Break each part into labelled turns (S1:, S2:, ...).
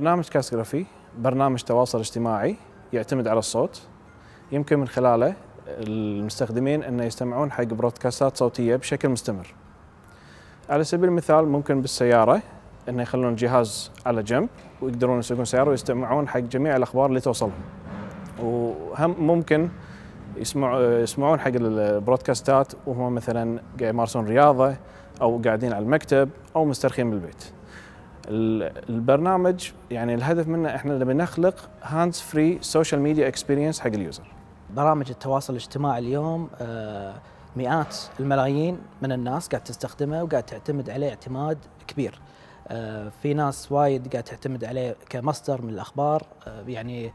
S1: برنامج كاسغرافي برنامج تواصل اجتماعي يعتمد على الصوت يمكن من خلاله المستخدمين أن يستمعون حق برودكاستات صوتية بشكل مستمر على سبيل المثال ممكن بالسيارة أن يخلون الجهاز على جنب ويقدرون يسوقون سيارة ويستمعون حق جميع الأخبار اللي توصلهم وهم ممكن يسمع يسمعون حق البرودكاستات وهم مثلا قاعد يمارسون رياضة أو قاعدين على المكتب أو مسترخين بالبيت البرنامج يعني الهدف منه احنا نبي نخلق هاندز فري سوشيال ميديا اكسبيرينس حق اليوزر
S2: برامج التواصل الاجتماعي اليوم آه، مئات الملايين من الناس قاعد تستخدمه وقاعد تعتمد عليه اعتماد كبير آه، في ناس وايد قاعد تعتمد عليه كمصدر من الاخبار آه، يعني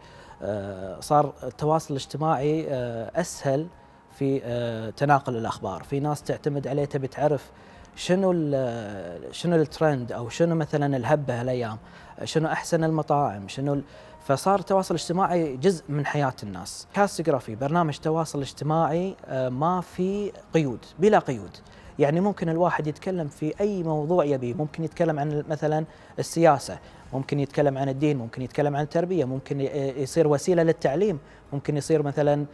S2: صار التواصل الاجتماعي اسهل في تناقل الاخبار في ناس تعتمد عليه تبي تعرف شنو شنو الترند او شنو مثلا الهبه هالايام شنو احسن المطاعم شنو فصار التواصل الاجتماعي جزء من حياه الناس كاستغرافي برنامج تواصل اجتماعي آه، ما في قيود بلا قيود يعني ممكن الواحد يتكلم في اي موضوع يبي ممكن يتكلم عن مثلا السياسه ممكن يتكلم عن الدين ممكن يتكلم عن التربيه ممكن آه، يصير وسيله للتعليم ممكن يصير مثلا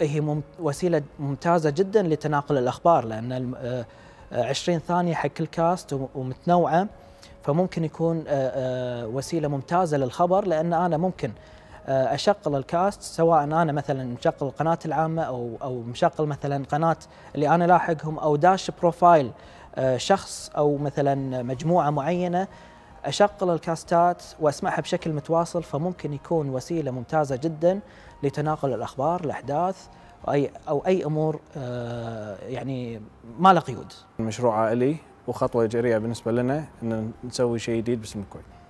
S2: هي وسيله ممتازه جدا لتناقل الاخبار لان 20 ثانيه حق كل كاست ومتنوعه فممكن يكون آه، آه، وسيله ممتازه للخبر لان انا ممكن آه، اشغل الكاست سواء انا مثلا مشغل القناه العامه او او مشغل مثلا قناه اللي انا لاحقهم او داش بروفايل شخص او مثلا مجموعه معينه اشغل الكاستات واسمعها بشكل متواصل فممكن يكون وسيله ممتازه جدا لتناقل الاخبار الاحداث أي أو أي أمور آه، يعني ما لها قيود
S1: مشروع عائلي وخطوة إيجابية بالنسبة لنا أن نسوي شيء جديد باسم الكويت